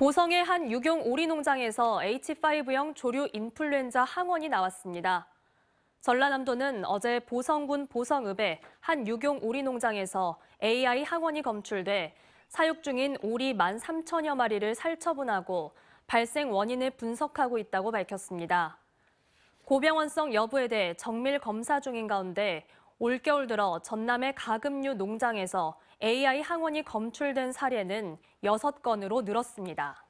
보성의 한 유경 오리 농장에서 H5형 조류 인플루엔자 항원이 나왔습니다. 전라남도는 어제 보성군 보성읍의 한 유경 오리 농장에서 AI 항원이 검출돼 사육 중인 오리 1 3 0여 마리를 살처분하고 발생 원인을 분석하고 있다고 밝혔습니다. 고병원성 여부에 대해 정밀 검사 중인 가운데 올겨울 들어 전남의 가금류 농장에서 AI 항원이 검출된 사례는 6건으로 늘었습니다.